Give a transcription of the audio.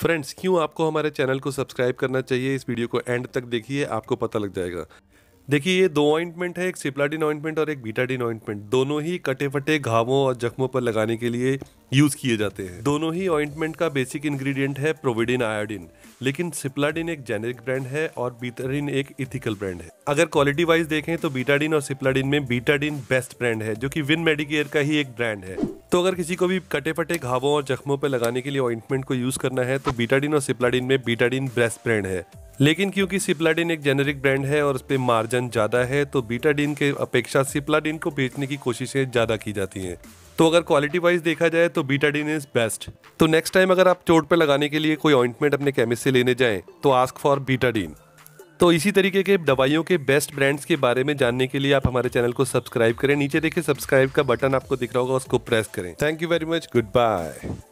friends क्यों आपको हमारे चैनल को सब्सक्राइब करना चाहिए इस वीडियो को एंड तक देखिए आपको पता लग जाएगा देखिए ये दो ऑइंटमेंट है एक सिप्लाडिन ऑइंटमेंट और एक बीटाडिन ऑइंटमेंट दोनों ही कटे फटे घावों और जख्मों पर लगाने के लिए यूज़ किए जाते हैं दोनों ही ऑइंटमेंट का बेसिक इंग्रेडिएंट है प्रोविडिन आयोडिन लेकिन सिप्लाडिन एक जेनेरिक ब्रांड है और बीटाडिन एक इथिकल ब्रांड है अगर क्वालिटी वाइज देखें तो बीटाडिन और सिप्लाडिन में बीटाडिन बेस्ट ब्रांड है जो की विन मेडिकेयर का ही एक ब्रांड है तो अगर किसी को भी कटे फटे घावों और जख्मों पर लगाने के लिए ऑइंटमेंट को यूज़ करना है तो बीटाडिन और सिप्लाडिन में बीटाडिन ब्रेस्ट ब्रांड है लेकिन क्योंकि सिप्लाडिन एक जेनेरिक ब्रांड है और उस पर मार्जिन ज़्यादा है तो बीटाडिन के अपेक्षा सिप्लाडिन को बेचने की कोशिशें ज़्यादा की जाती हैं तो अगर क्वालिटी वाइज देखा जाए तो बीटाडिन इज बेस्ट तो नेक्स्ट टाइम अगर आप चोट पर लगाने के लिए कोई ऑइंटमेंट अपने केमिस्ट से लेने जाएं तो आस्क फॉर बीटाडिन तो इसी तरीके के दवाइयों के बेस्ट ब्रांड्स के बारे में जानने के लिए आप हमारे चैनल को सब्सक्राइब करें नीचे देखिए सब्सक्राइब का बटन आपको दिख रहा होगा उसको प्रेस करें thank you very much good bye